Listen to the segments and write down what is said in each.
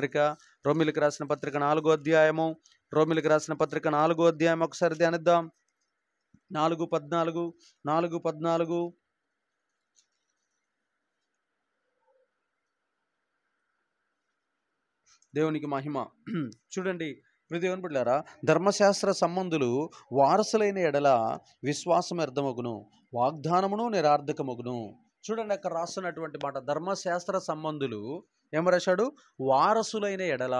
పత్రిక రోమిలికి రాసిన పత్రిక నాలుగో అధ్యాయము రోమిలికి రాసిన పత్రిక నాలుగో అధ్యాయం ఒకసారి ధ్యానిద్దాం నాలుగు పద్నాలుగు నాలుగు పద్నాలుగు దేవునికి మహిమ చూడండి దేవుని బిడ్డారా ధర్మశాస్త్ర సంబంధులు వారసులైన ఎడల విశ్వాసం అర్థమగును వాగ్దానమును నిరార్థకమగును చూడండి అక్కడ రాస్తున్నటువంటి మాట ధర్మశాస్త్ర సంబంధులు ఏమరాశాడు వారసులైన ఎడల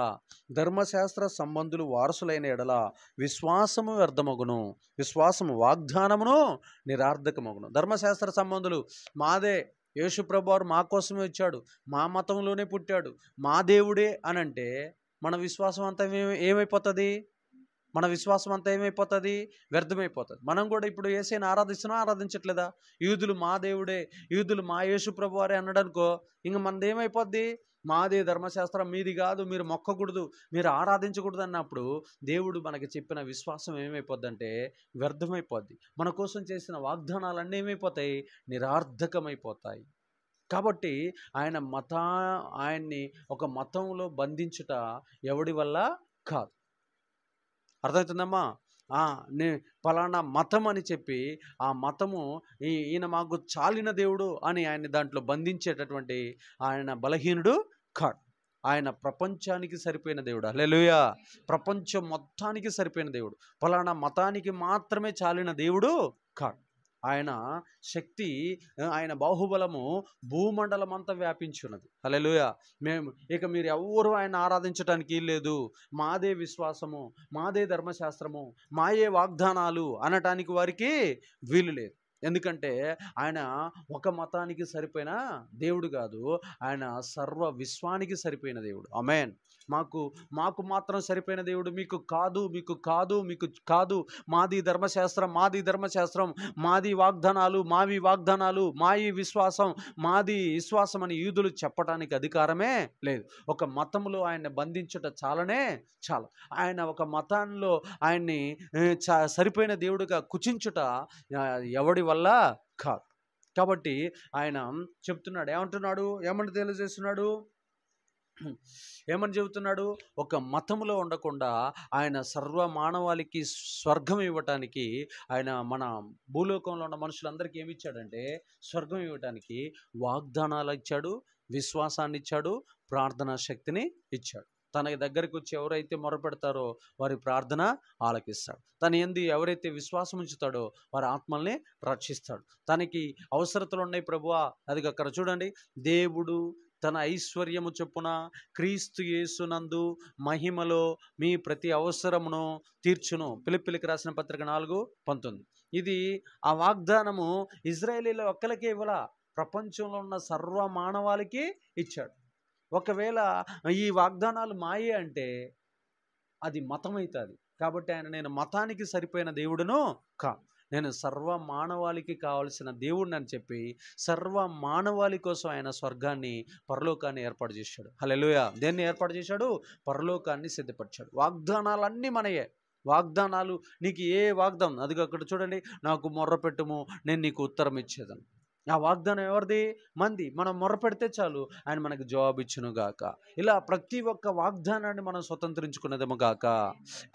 ధర్మశాస్త్ర సంబంధులు వారసులైన ఎడల విశ్వాసము వ్యర్థమగును విశ్వాసము వాగ్దానమును నిరార్థకమగును ధర్మశాస్త్ర సంబంధులు మాదే యేసుప్రభువారు మా కోసమే వచ్చాడు మా మతంలోనే పుట్టాడు మా దేవుడే అనంటే మన విశ్వాసం అంతా ఏమైపోతుంది మన విశ్వాసం అంతా ఏమైపోతుంది వ్యర్థమైపోతుంది మనం కూడా ఇప్పుడు ఏసైనా ఆరాధిస్తున్నా ఆరాధించట్లేదా యూదులు మా దేవుడే యూదులు మా యేసు ప్రభు వారే అన్నాడనుకో ఇంక మనది ఏమైపోద్ది మాదే ధర్మశాస్త్రం మీది కాదు మీరు మొక్కకూడదు మీరు ఆరాధించకూడదు అన్నప్పుడు దేవుడు మనకి చెప్పిన విశ్వాసం ఏమైపోద్ది అంటే వ్యర్థమైపోద్ది మన కోసం చేసిన వాగ్దానాలన్నీ ఏమైపోతాయి నిరార్థకమైపోతాయి కాబట్టి ఆయన మత ఆయన్ని ఒక మతంలో బంధించుట ఎవడి వల్ల కాదు అర్థమవుతుందమ్మా నే పలానా మతం అని చెప్పి ఆ మతము ఈ ఈయన మాకు చాలిన దేవుడు అని ఆయన దాంట్లో బంధించేటటువంటి ఆయన బలహీనుడు కాడు ఆయన ప్రపంచానికి సరిపోయిన దేవుడు అలెలుయా ప్రపంచం మొత్తానికి సరిపోయిన దేవుడు పలానా మతానికి మాత్రమే చాలిన దేవుడు కాడు ఆయన శక్తి ఆయన బాహుబలము భూమండలం అంతా వ్యాపించున్నది అలెలుయ మేము ఇక మీరు ఎవరు ఆయన ఆరాధించటానికి లేదు మాదే విశ్వాసము మాదే ధర్మశాస్త్రము మాయే వాగ్దానాలు అనటానికి వారికి వీలు లేదు ఎందుకంటే ఆయన ఒక మతానికి సరిపోయిన దేవుడు కాదు ఆయన సర్వ విశ్వానికి సరిపోయిన దేవుడు అమెన్ మాకు మాకు మాత్రం సరిపోయిన దేవుడు మీకు కాదు మీకు కాదు మీకు కాదు మాది ధర్మశాస్త్రం మాది ధర్మశాస్త్రం మాది వాగ్దానాలు మావి వాగ్దానాలు మాయి విశ్వాసం మాది విశ్వాసం అని యూదులు చెప్పడానికి అధికారమే లేదు ఒక మతంలో ఆయన బంధించుట చాలనే చాలు ఆయన ఒక మతంలో ఆయన్ని సరిపోయిన దేవుడిగా కుచించుట ఎవడి వల్ల కాదు కాబట్టి ఆయన చెప్తున్నాడు ఏమంటున్నాడు ఏమంటే తెలియజేస్తున్నాడు ఏమని చెబుతున్నాడు ఒక మతములో ఉండకుండా ఆయన సర్వ మానవాళికి స్వర్గం ఇవ్వటానికి ఆయన మన భూలోకంలో ఉన్న మనుషులందరికీ ఏమి ఇచ్చాడంటే స్వర్గం ఇవ్వటానికి వాగ్దానాలు ఇచ్చాడు విశ్వాసాన్ని ఇచ్చాడు ప్రార్థనా శక్తిని ఇచ్చాడు తన దగ్గరికి వచ్చి ఎవరైతే మొరపెడతారో వారి ప్రార్థన ఆలకిస్తాడు తన ఎందు ఎవరైతే విశ్వాసం ఉంచుతాడో వారి ఆత్మల్ని రక్షిస్తాడు తనకి అవసరతలు ఉన్నాయి ప్రభువా అది అక్కడ చూడండి దేవుడు తన ఐశ్వర్యము చొప్పున క్రీస్తు యేసునందు మహిమలో మీ ప్రతి అవసరమును తీర్చును పిలిపిలికి రాసిన పత్రిక నాలుగు పంతొమ్మిది ఇది ఆ వాగ్దానము ఇజ్రాయేలీల ఒక్కలకే ఇవ్వాల ప్రపంచంలో ఉన్న సర్వ మానవాళికి ఇచ్చాడు ఒకవేళ ఈ వాగ్దానాలు మాయే అంటే అది మతం అవుతుంది కాబట్టి ఆయన నేను మతానికి సరిపోయిన దేవుడును కా నేను సర్వ మానవాళికి కావలసిన దేవుడిని అని చెప్పి సర్వ మానవాళి కోసం ఆయన స్వర్గాన్ని పరలోకాన్ని ఏర్పాటు చేశాడు హలెలుయ దేన్ని ఏర్పాటు చేశాడు పరలోకాన్ని సిద్ధపరిచాడు వాగ్దానాలన్నీ మనయే వాగ్దానాలు నీకు ఏ వాగ్దానం అదిగో అక్కడ చూడండి నాకు మొర్ర పెట్టుము నేను నీకు ఉత్తరం ఇచ్చేదాను ఆ వాగ్దానం ఎవరిది మంది మనం మొరపెడితే చాలు ఆయన మనకు జవాబు ఇచ్చును గాక ఇలా ప్రతి ఒక్క వాగ్దానాన్ని మనం స్వతంత్రించుకున్నదేమో గాక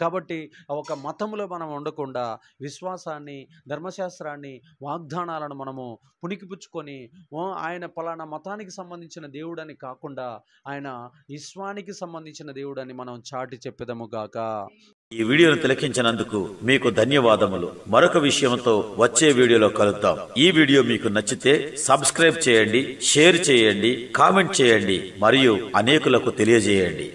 కాబట్టి ఒక మతంలో మనం ఉండకుండా విశ్వాసాన్ని ధర్మశాస్త్రాన్ని వాగ్దానాలను మనము పుణికిపుచ్చుకొని ఆయన పలానా మతానికి సంబంధించిన దేవుడని కాకుండా ఆయన విశ్వానికి సంబంధించిన దేవుడని మనం చాటి చెప్పేదము గాక ఈ వీడియోను తిలకించినందుకు మీకు ధన్యవాదములు మరొక విషయంతో వచ్చే వీడియోలో కలుద్దాం ఈ వీడియో మీకు నచ్చితే సబ్స్క్రైబ్ చేయండి షేర్ చేయండి కామెంట్ చేయండి మరియు అనేకులకు తెలియజేయండి